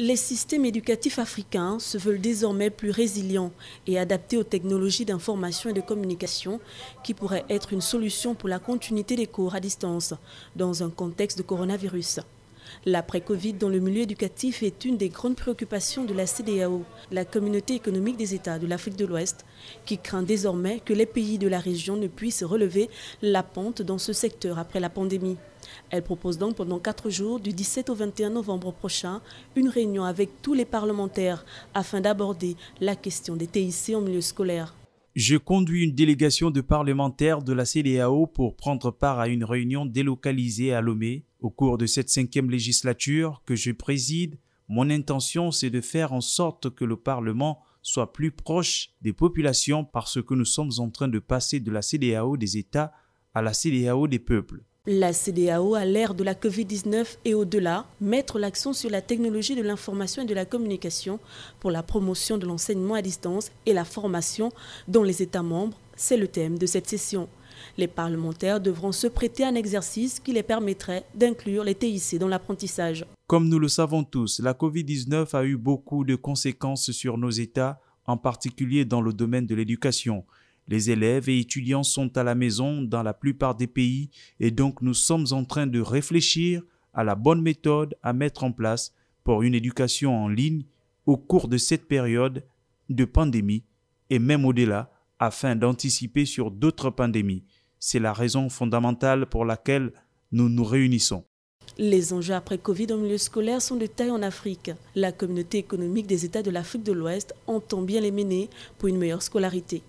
Les systèmes éducatifs africains se veulent désormais plus résilients et adaptés aux technologies d'information et de communication qui pourraient être une solution pour la continuité des cours à distance dans un contexte de coronavirus. L'après-Covid dans le milieu éducatif est une des grandes préoccupations de la CDAO, la communauté économique des États de l'Afrique de l'Ouest, qui craint désormais que les pays de la région ne puissent relever la pente dans ce secteur après la pandémie. Elle propose donc pendant quatre jours, du 17 au 21 novembre prochain, une réunion avec tous les parlementaires afin d'aborder la question des TIC en milieu scolaire je conduis une délégation de parlementaires de la CDAO pour prendre part à une réunion délocalisée à Lomé. Au cours de cette cinquième législature que je préside, mon intention c'est de faire en sorte que le Parlement soit plus proche des populations parce que nous sommes en train de passer de la CDAO des États à la CDAO des peuples. La CDAO, à l'ère de la Covid-19 et au-delà, mettre l'accent sur la technologie de l'information et de la communication pour la promotion de l'enseignement à distance et la formation dans les États membres, c'est le thème de cette session. Les parlementaires devront se prêter à un exercice qui les permettrait d'inclure les TIC dans l'apprentissage. Comme nous le savons tous, la Covid-19 a eu beaucoup de conséquences sur nos États, en particulier dans le domaine de l'éducation. Les élèves et étudiants sont à la maison dans la plupart des pays et donc nous sommes en train de réfléchir à la bonne méthode à mettre en place pour une éducation en ligne au cours de cette période de pandémie et même au-delà afin d'anticiper sur d'autres pandémies. C'est la raison fondamentale pour laquelle nous nous réunissons. Les enjeux après Covid au milieu scolaire sont de taille en Afrique. La communauté économique des États de l'Afrique de l'Ouest entend bien les mener pour une meilleure scolarité.